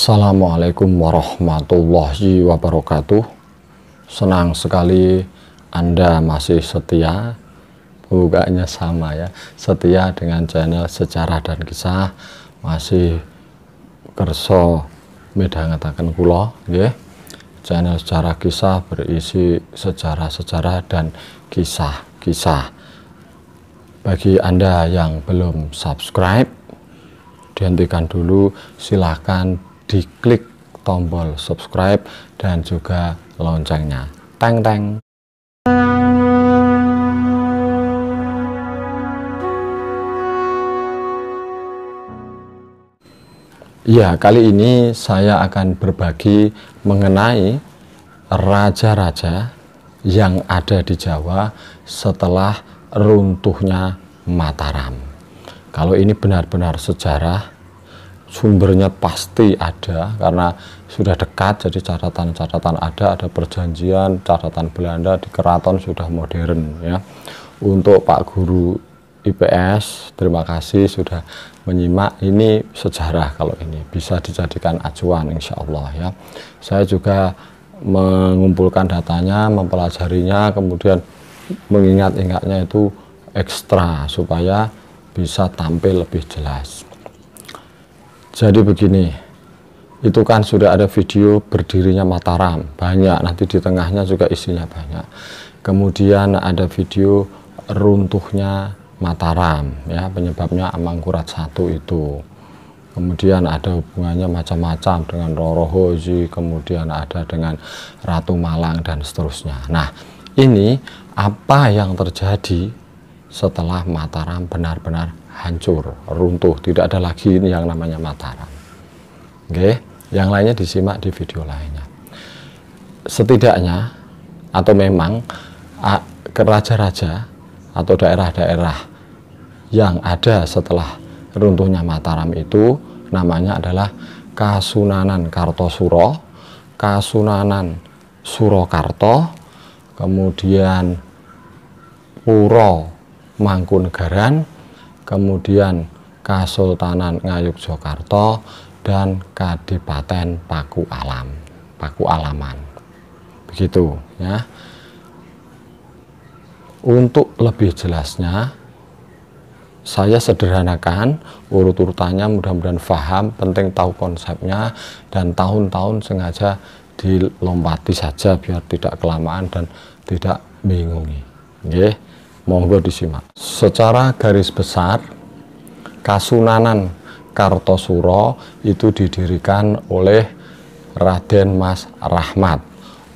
Assalamualaikum warahmatullahi wabarakatuh. Senang sekali Anda masih setia. Bukannya sama ya, setia dengan channel sejarah dan kisah masih kerso medan ngatakan Kulo ya. Channel sejarah kisah berisi sejarah-sejarah dan kisah-kisah. Bagi Anda yang belum subscribe, dihentikan dulu silahkan diklik tombol subscribe dan juga loncengnya. Teng teng. Ya, kali ini saya akan berbagi mengenai raja-raja yang ada di Jawa setelah runtuhnya Mataram. Kalau ini benar-benar sejarah, sumbernya pasti ada karena sudah dekat jadi catatan-catatan ada ada perjanjian catatan Belanda di keraton sudah modern ya untuk Pak Guru IPS terima kasih sudah menyimak ini sejarah kalau ini bisa dijadikan acuan insya Allah ya saya juga mengumpulkan datanya mempelajarinya kemudian mengingat-ingatnya itu ekstra supaya bisa tampil lebih jelas jadi begini, itu kan sudah ada video berdirinya Mataram, banyak. Nanti di tengahnya juga isinya banyak. Kemudian ada video runtuhnya Mataram, ya penyebabnya Amangkurat satu itu. Kemudian ada hubungannya macam-macam dengan Roro Hoji, kemudian ada dengan Ratu Malang dan seterusnya. Nah, ini apa yang terjadi setelah Mataram benar-benar hancur, runtuh, tidak ada lagi ini yang namanya Mataram. Oke, yang lainnya disimak di video lainnya. Setidaknya atau memang keraja raja atau daerah-daerah yang ada setelah runtuhnya Mataram itu namanya adalah Kasunanan Kartosuro, Kasunanan Surokarto, kemudian Puro Mangkunegaran, kemudian Kasultanan Ngayogyakarta dan Kadipaten Paku Alam, Paku Alaman. Begitu ya. Untuk lebih jelasnya, saya sederhanakan urut-urutannya mudah-mudahan paham, penting tahu konsepnya dan tahun-tahun sengaja dilompati saja biar tidak kelamaan dan tidak bingung. Oke Okay. Monggo disimak. Secara garis besar, Kasunanan Kartosuro itu didirikan oleh Raden Mas Rahmat,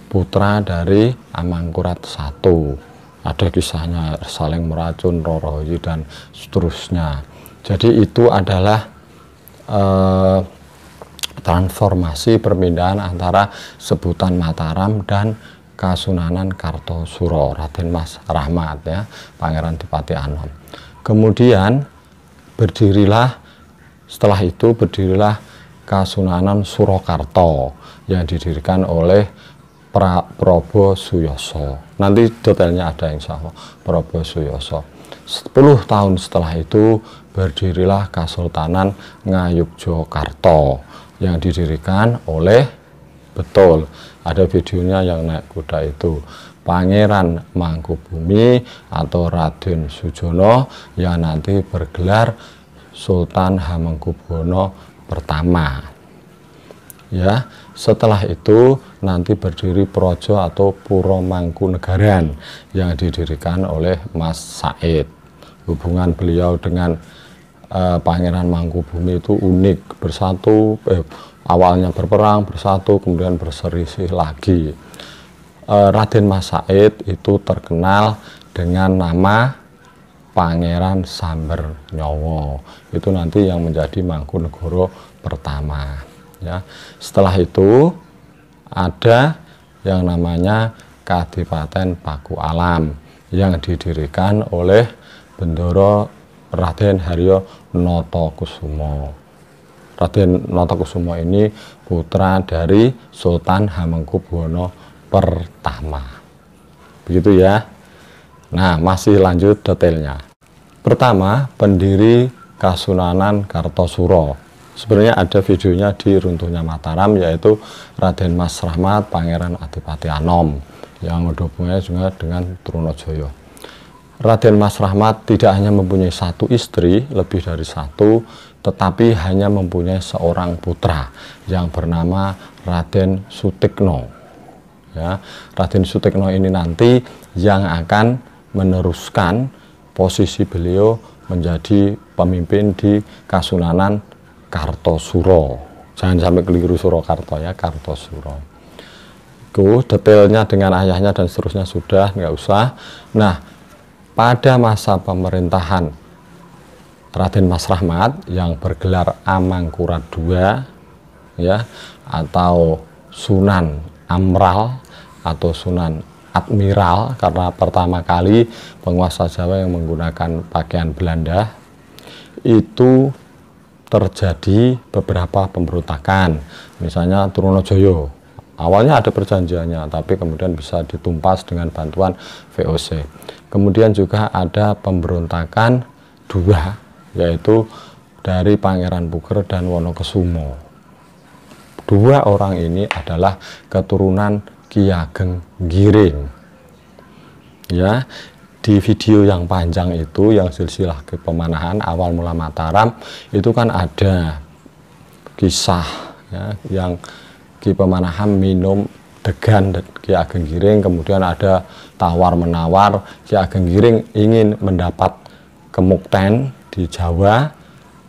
putra dari Amangkurat I. Ada kisahnya saling meracun Roroyi dan seterusnya. Jadi itu adalah eh, transformasi perpindahan antara sebutan Mataram dan Kasunanan Kartosuro Raden Mas Rahmat ya Pangeran Dipati Anom kemudian berdirilah setelah itu berdirilah Kasunanan Surakarta yang didirikan oleh pra, Probo Suyoso nanti detailnya ada insya Allah Probo Suyoso 10 tahun setelah itu berdirilah Kasultanan Ngayogyakarta yang didirikan oleh betul ada videonya yang naik kuda itu Pangeran Mangkubumi atau Raden Sujono yang nanti bergelar Sultan Hamengkubuwono pertama ya setelah itu nanti berdiri Projo atau Puro Mangkunegaran yang didirikan oleh Mas Said hubungan beliau dengan eh, Pangeran Mangkubumi itu unik bersatu eh, awalnya berperang bersatu kemudian berselisih lagi e, Raden Mas Said itu terkenal dengan nama Pangeran Samber Nyowo itu nanti yang menjadi Mangkunegoro pertama ya setelah itu ada yang namanya Kadipaten Paku Alam yang didirikan oleh Bendoro Raden Haryo Noto Kusumo Raden Notokusumo ini putra dari Sultan Hamengkubuwono pertama. Begitu ya. Nah, masih lanjut detailnya. Pertama, pendiri Kasunanan Kartosuro. Sebenarnya ada videonya di runtuhnya Mataram yaitu Raden Mas Rahmat Pangeran Adipati Anom yang mendukungnya juga dengan Trunojoyo. Raden Mas Rahmat tidak hanya mempunyai satu istri, lebih dari satu, tetapi hanya mempunyai seorang putra yang bernama Raden Sutikno. Ya, Raden Sutikno ini nanti yang akan meneruskan posisi beliau menjadi pemimpin di Kasunanan Kartosuro. Jangan sampai keliru Surakarta ya, Kartosuro. Itu detailnya dengan ayahnya dan seterusnya sudah, nggak usah. Nah, pada masa pemerintahan Raden Mas Rahmat yang bergelar Amangkurat II ya atau Sunan Amral atau Sunan Admiral karena pertama kali penguasa Jawa yang menggunakan pakaian Belanda itu terjadi beberapa pemberontakan misalnya Trunojoyo awalnya ada perjanjiannya tapi kemudian bisa ditumpas dengan bantuan VOC kemudian juga ada pemberontakan dua yaitu dari Pangeran Puger dan Wonokesumo. Dua orang ini adalah keturunan Ki Ageng Giring. Ya, di video yang panjang itu yang silsilah ke pemanahan awal mula Mataram itu kan ada kisah ya, yang Ki Pemanahan minum degan Ki Ageng Giring kemudian ada tawar menawar Ki Ageng Giring ingin mendapat kemukten di Jawa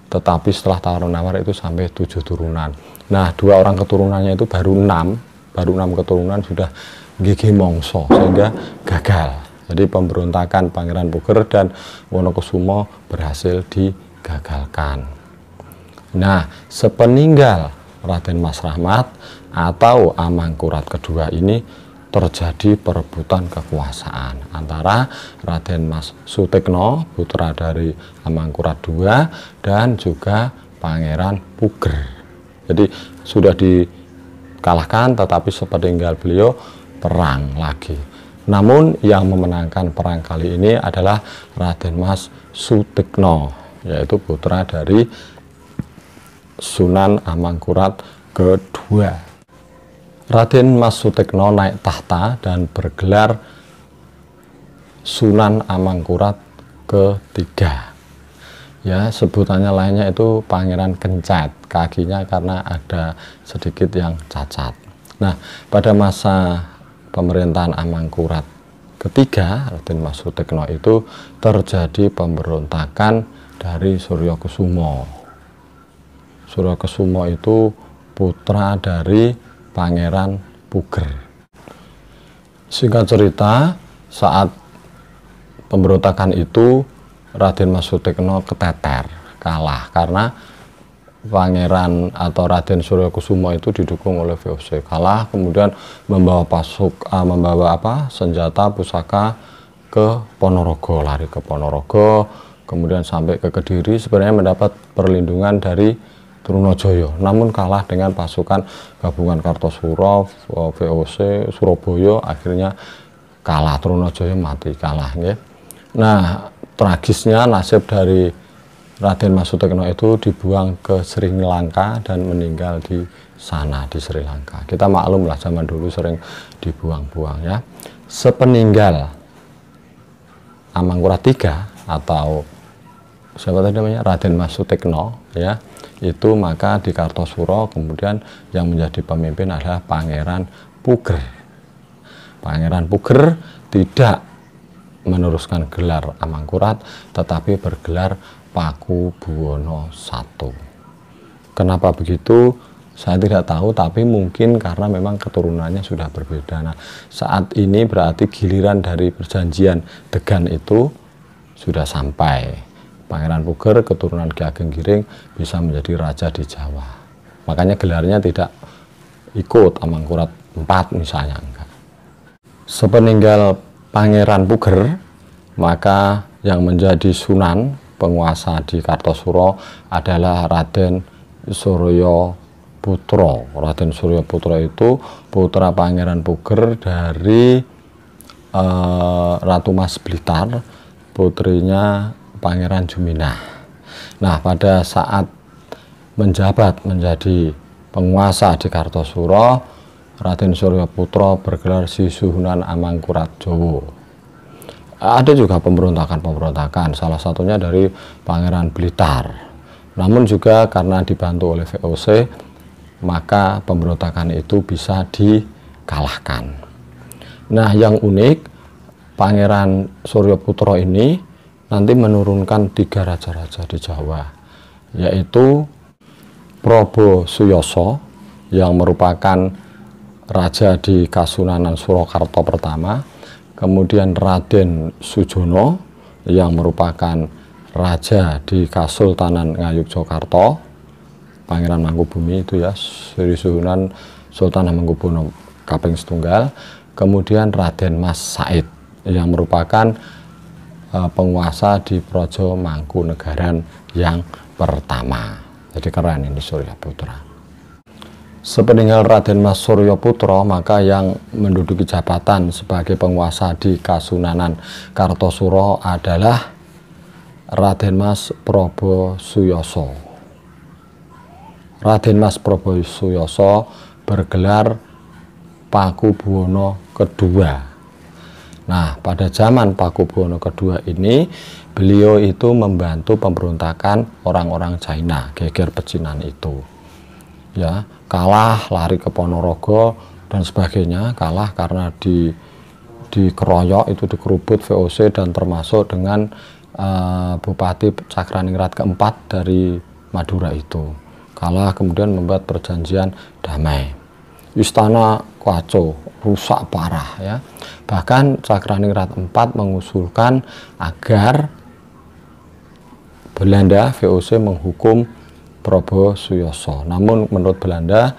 tetapi setelah tahun Nawar itu sampai tujuh turunan. Nah, dua orang keturunannya itu baru enam, baru enam keturunan sudah gigi mongso sehingga gagal. Jadi pemberontakan Pangeran Puger dan Wonokusumo berhasil digagalkan. Nah, sepeninggal Raden Mas Rahmat atau Amangkurat kedua ini terjadi perebutan kekuasaan antara Raden Mas Sutekno, putra dari Amangkurat II, dan juga Pangeran Puger. Jadi sudah dikalahkan tetapi tinggal beliau perang lagi. Namun yang memenangkan perang kali ini adalah Raden Mas Sutekno, yaitu putra dari Sunan Amangkurat kedua. Raden Mas Sutekno naik tahta dan bergelar Sunan Amangkurat ketiga. Ya, sebutannya lainnya itu Pangeran Kencet. Kakinya karena ada sedikit yang cacat. Nah, pada masa pemerintahan Amangkurat ketiga, Raden Mas Sutekno itu terjadi pemberontakan dari Kusumo. Suryokusumo. Kusumo itu putra dari Pangeran Puger. Singkat cerita, saat pemberontakan itu Raden Mas Sutekno keteter, kalah karena Pangeran atau Raden Suryakusumo itu didukung oleh VOC kalah kemudian membawa pasuk uh, membawa apa senjata pusaka ke Ponorogo lari ke Ponorogo kemudian sampai ke Kediri sebenarnya mendapat perlindungan dari Trunojoyo namun kalah dengan pasukan gabungan Kartosuro, VOC, Surabaya akhirnya kalah Trunojoyo mati kalah ya. Nah tragisnya nasib dari Raden Masutekno itu dibuang ke Sri Lanka dan meninggal di sana di Sri Lanka. Kita maklum lah zaman dulu sering dibuang-buang ya. Sepeninggal Amangkurat III atau siapa tadi namanya Raden Mas Sutikno ya itu maka di Kartosuro kemudian yang menjadi pemimpin adalah Pangeran Puger Pangeran Puger tidak meneruskan gelar Amangkurat tetapi bergelar Paku Buwono I kenapa begitu saya tidak tahu tapi mungkin karena memang keturunannya sudah berbeda nah saat ini berarti giliran dari perjanjian Degan itu sudah sampai Pangeran Puger keturunan Ki Ageng Giring bisa menjadi raja di Jawa. Makanya gelarnya tidak ikut Amangkurat 4 misalnya enggak. Sepeninggal Pangeran Puger, maka yang menjadi Sunan penguasa di Kartosuro adalah Raden Suryo Putro. Raden Suryo Putro itu putra Pangeran Puger dari uh, Ratu Mas Blitar, putrinya Pangeran Juminah. Nah, pada saat menjabat menjadi penguasa di Kartosuro, Raden Surya Putra bergelar Sisuhunan Amangkurat Jowo. Ada juga pemberontakan-pemberontakan, salah satunya dari Pangeran Blitar. Namun juga karena dibantu oleh VOC, maka pemberontakan itu bisa dikalahkan. Nah, yang unik, Pangeran Suryo Putra ini nanti menurunkan tiga raja-raja di Jawa, yaitu Probo Suyoso yang merupakan raja di Kasunanan Surakarta pertama, kemudian Raden Sujono yang merupakan raja di Kasultanan Ngayogyakarta, Pangeran Mangkubumi itu ya, Sri Sunan Sultan Hamengkubuwono kaping setunggal, kemudian Raden Mas Said yang merupakan Eh, penguasa di Projo Mangkunegaran yang pertama. Jadi keren ini Surya Putra. Sepeninggal Raden Mas Surya Putra, maka yang menduduki jabatan sebagai penguasa di Kasunanan Kartosuro adalah Raden Mas Probo Suyoso. Raden Mas Probo Suyoso bergelar Paku Buwono kedua Nah, pada zaman Paku Buwono kedua ini, beliau itu membantu pemberontakan orang-orang China, geger pecinan itu. Ya, kalah, lari ke Ponorogo dan sebagainya, kalah karena di dikeroyok itu dikerubut VOC dan termasuk dengan uh, Bupati Cakraningrat keempat dari Madura itu. Kalah kemudian membuat perjanjian damai istana kacau, rusak parah ya. Bahkan Cakraningrat IV mengusulkan agar Belanda VOC menghukum Probo Suyoso. Namun menurut Belanda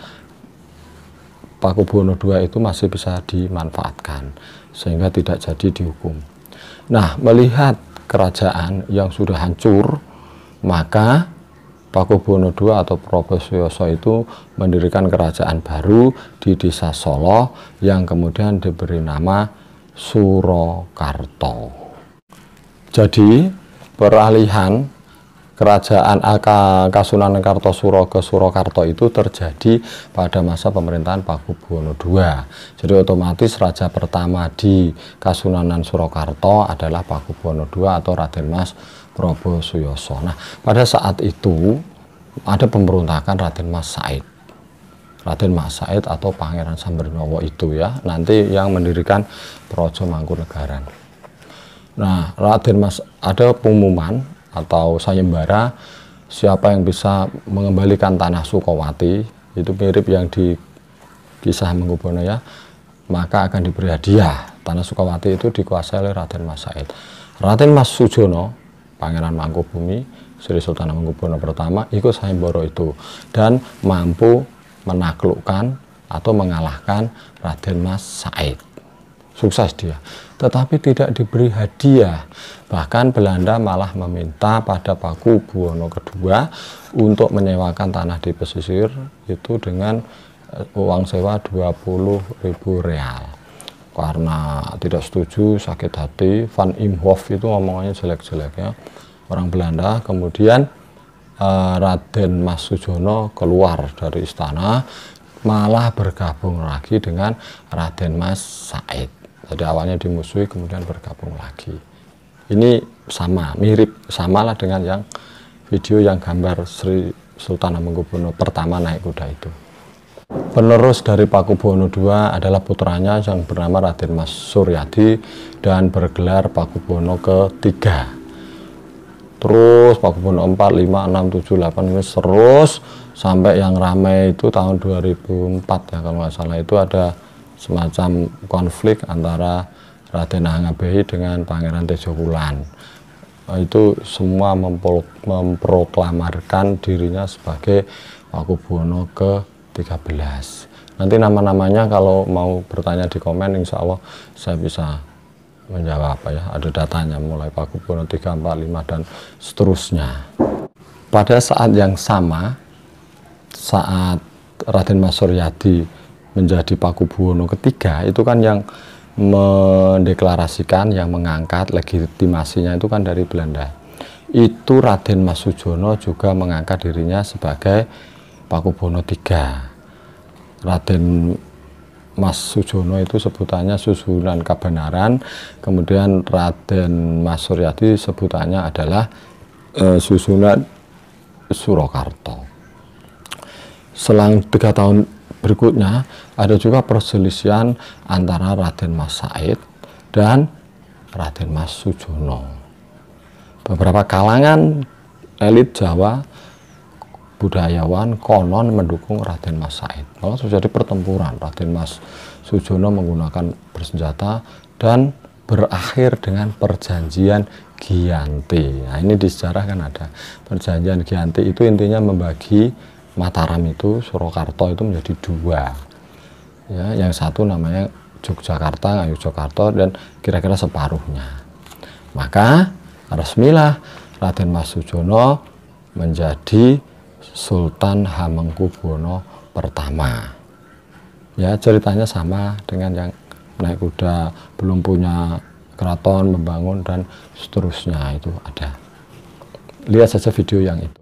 Pakubuwono II itu masih bisa dimanfaatkan sehingga tidak jadi dihukum. Nah, melihat kerajaan yang sudah hancur, maka Pakubuwono II atau Suyoso itu mendirikan kerajaan baru di desa Solo yang kemudian diberi nama Surakarta. Jadi peralihan kerajaan AK Kasunanan Kartosuro ke Surakarta itu terjadi pada masa pemerintahan Pakubuwono II. Jadi otomatis raja pertama di Kasunanan Surakarta adalah Pakubuwono II atau Raden Mas Prabowo Suyoso. Nah, pada saat itu ada pemberontakan Raden Mas Said. Raden Mas Said atau Pangeran Sambernowo itu ya, nanti yang mendirikan Projo Mangkunegaran. Nah, Raden Mas ada pengumuman atau sayembara siapa yang bisa mengembalikan tanah Sukowati itu mirip yang di kisah Mengkubono ya maka akan diberi hadiah tanah Sukawati itu dikuasai oleh Raden Mas Said Raden Mas Sujono Pangeran Mangkubumi Sri Sultan yang pertama ikut Sayembara itu dan mampu menaklukkan atau mengalahkan Raden Mas Said sukses dia tetapi tidak diberi hadiah bahkan Belanda malah meminta pada Paku Buwono kedua untuk menyewakan tanah di pesisir itu dengan eh, uang sewa 20.000 real karena tidak setuju sakit hati Van Imhof itu ngomongnya jelek jelek ya orang Belanda kemudian eh, Raden Mas Sujono keluar dari istana malah bergabung lagi dengan Raden Mas Said jadi awalnya dimusuhi kemudian bergabung lagi ini sama mirip samalah dengan yang video yang gambar Sri Sultan Hamengkubuwono pertama naik kuda itu Penerus dari Pakubuwono II adalah putranya yang bernama Raden Mas Suryadi dan bergelar Pakubuwono III. Terus Pakubuwono 4, 5, 6, 7, 8, 9, terus sampai yang ramai itu tahun 2004 ya kalau nggak salah itu ada semacam konflik antara Raden Angabehi dengan Pangeran Tejo Wulan. Itu semua memproklamarkan dirinya sebagai Pakubuwono ke 13 nanti nama-namanya kalau mau bertanya di komen insya Allah saya bisa menjawab apa ya ada datanya mulai Pak Gubernur 3, 4, dan seterusnya pada saat yang sama saat Raden Mas Suryadi menjadi Paku Buwono ketiga itu kan yang mendeklarasikan yang mengangkat legitimasinya itu kan dari Belanda itu Raden Mas Sujono juga mengangkat dirinya sebagai Pakubono III. Raden Mas Sujono itu sebutannya susunan kebenaran, kemudian Raden Mas Suryadi sebutannya adalah eh, susunan Surakarta. Selang tiga tahun berikutnya ada juga perselisihan antara Raden Mas Said dan Raden Mas Sujono. Beberapa kalangan elit Jawa budayawan konon mendukung Raden Mas Said. Malah terjadi pertempuran. Raden Mas Sujono menggunakan bersenjata dan berakhir dengan perjanjian Gianti Nah, ini di sejarah kan ada. Perjanjian Gianti itu intinya membagi Mataram itu, Surakarta itu menjadi dua. Ya, yang satu namanya Yogyakarta, Yogyakarta dan kira-kira separuhnya. Maka resmilah Raden Mas Sujono menjadi Sultan Hamengkubuwono pertama. Ya ceritanya sama dengan yang naik kuda belum punya keraton membangun dan seterusnya itu ada. Lihat saja video yang itu.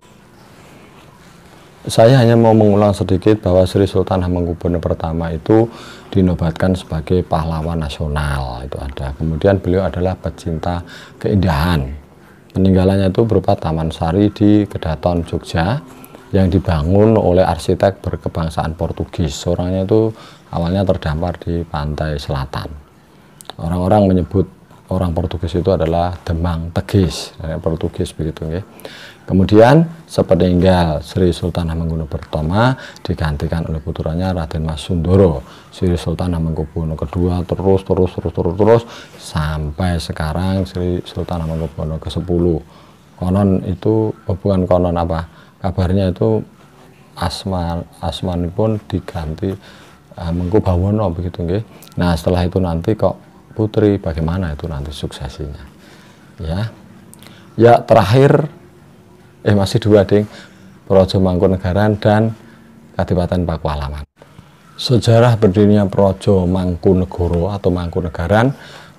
Saya hanya mau mengulang sedikit bahwa Sri Sultan Hamengkubuwono pertama itu dinobatkan sebagai pahlawan nasional itu ada. Kemudian beliau adalah pecinta keindahan. Peninggalannya itu berupa Taman Sari di Kedaton Jogja yang dibangun oleh arsitek berkebangsaan Portugis. Orangnya itu awalnya terdampar di pantai selatan. Orang-orang menyebut orang Portugis itu adalah Demang Tegis, dari Portugis begitu ya. Kemudian sepeninggal Sri Sultan Hamengkubuwono pertama digantikan oleh putranya Raden Mas Sundoro. Sri Sultan Hamengkubuwono kedua terus terus terus terus terus sampai sekarang Sri Sultan Hamengkubuwono ke-10. Konon itu bukan konon apa? kabarnya itu asma asman pun diganti uh, eh, Mengkubawono begitu nggih. Nah, setelah itu nanti kok putri bagaimana itu nanti suksesinya. Ya. Ya terakhir eh masih dua ding Projo Mangkunegaran dan Kadipaten Pakualaman. Sejarah berdirinya Projo Mangkunegoro atau Mangkunegaran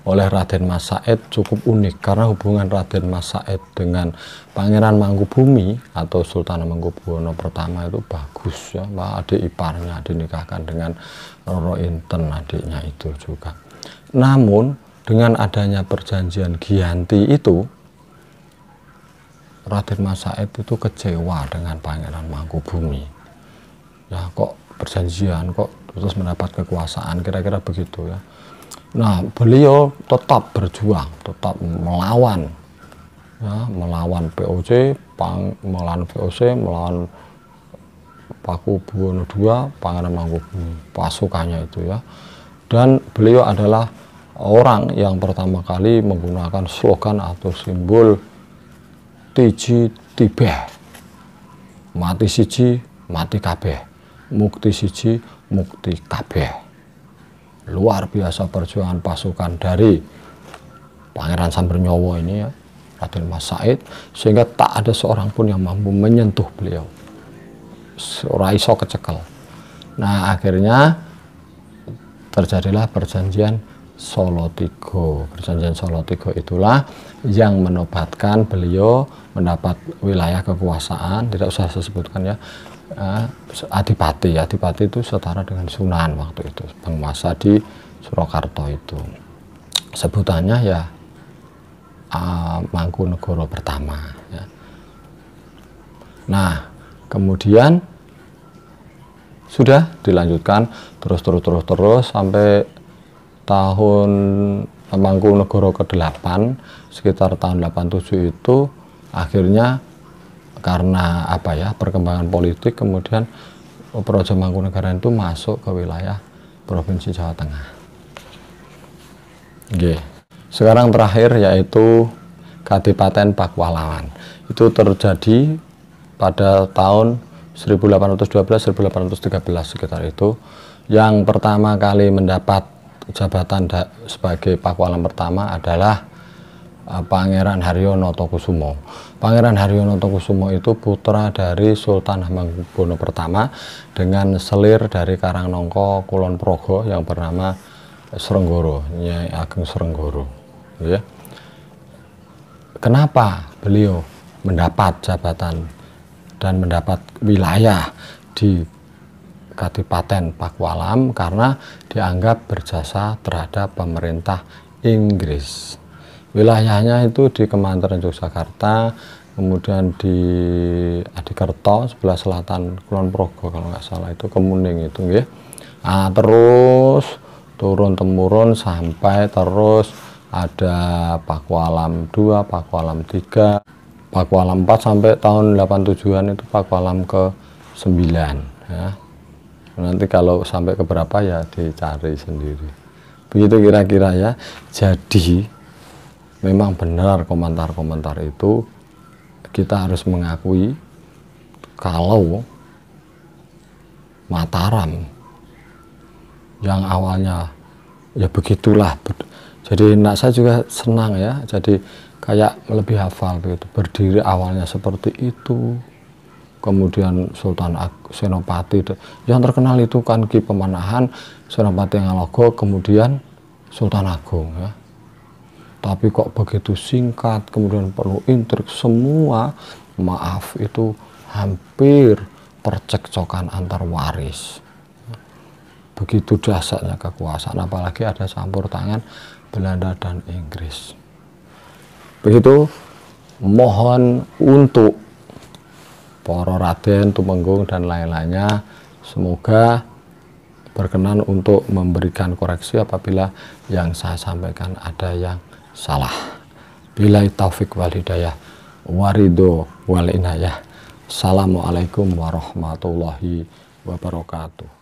oleh Raden Mas Said cukup unik karena hubungan Raden Mas Said dengan Pangeran Mangkubumi atau Sultan Mangkubuwono pertama itu bagus ya Pak adik iparnya dinikahkan dengan Roro Inten adiknya itu juga namun dengan adanya perjanjian Giyanti itu Raden Mas Said itu kecewa dengan Pangeran Mangkubumi ya kok perjanjian kok terus mendapat kekuasaan kira-kira begitu ya Nah, beliau tetap berjuang, tetap melawan, ya, melawan POC, pang, melawan VOC, melawan Paku Buwono II, Pangeran Mangkubumi, pasukannya itu ya. Dan beliau adalah orang yang pertama kali menggunakan slogan atau simbol Tiji Tibe. mati siji, mati kabeh, mukti siji, mukti kabeh luar biasa perjuangan pasukan dari Pangeran Sambernyowo ini ya, Raden Mas Said, sehingga tak ada seorang pun yang mampu menyentuh beliau. Seorang iso kecekel. Nah, akhirnya terjadilah perjanjian Solo Tigo. Perjanjian Solo Tigo itulah yang menobatkan beliau mendapat wilayah kekuasaan, tidak usah saya sebutkan ya, uh, adipati adipati itu setara dengan sunan waktu itu penguasa di Surakarta itu sebutannya ya uh, eh, Mangkunegoro pertama ya. nah kemudian sudah dilanjutkan terus terus terus terus sampai tahun Mangkunegoro ke-8 sekitar tahun 87 itu akhirnya karena apa ya perkembangan politik kemudian Projo Mangkunegaran itu masuk ke wilayah Provinsi Jawa Tengah. Oke. Sekarang terakhir yaitu Kadipaten Pakualaman Itu terjadi pada tahun 1812-1813 sekitar itu yang pertama kali mendapat jabatan sebagai Pakualam pertama adalah eh, Pangeran Haryono Notokusumo. Pangeran Haryono Tengkusumo itu putra dari Sultan Hamengkubuwono I dengan selir dari Karangnongko Kulon Progo yang bernama Serenggoro, Nyai Ageng Serenggoro. Ya. Kenapa beliau mendapat jabatan dan mendapat wilayah di Kadipaten Pakualam karena dianggap berjasa terhadap pemerintah Inggris wilayahnya itu di Kemanteran Yogyakarta kemudian di Adikerto sebelah selatan Kulon Progo kalau nggak salah itu Kemuning itu ya nah, terus turun temurun sampai terus ada Pakualam 2, Pakualam 3, Pakualam 4 sampai tahun 87-an itu Pakualam ke 9 ya. Nanti kalau sampai ke berapa ya dicari sendiri. Begitu kira-kira ya. Jadi memang benar komentar-komentar itu kita harus mengakui kalau Mataram yang awalnya ya begitulah jadi nak saya juga senang ya jadi kayak lebih hafal gitu berdiri awalnya seperti itu kemudian Sultan Senopati yang terkenal itu kan Ki Pemanahan Senopati Ngalogo kemudian Sultan Agung ya tapi kok begitu singkat kemudian perlu intrik semua maaf itu hampir percekcokan antar waris begitu dasarnya kekuasaan apalagi ada campur tangan Belanda dan Inggris begitu mohon untuk Poro Raden, Tumenggung dan lain-lainnya semoga berkenan untuk memberikan koreksi apabila yang saya sampaikan ada yang salah. Bila taufik wal hidayah. Warido wal inayah. Assalamualaikum warahmatullahi wabarakatuh.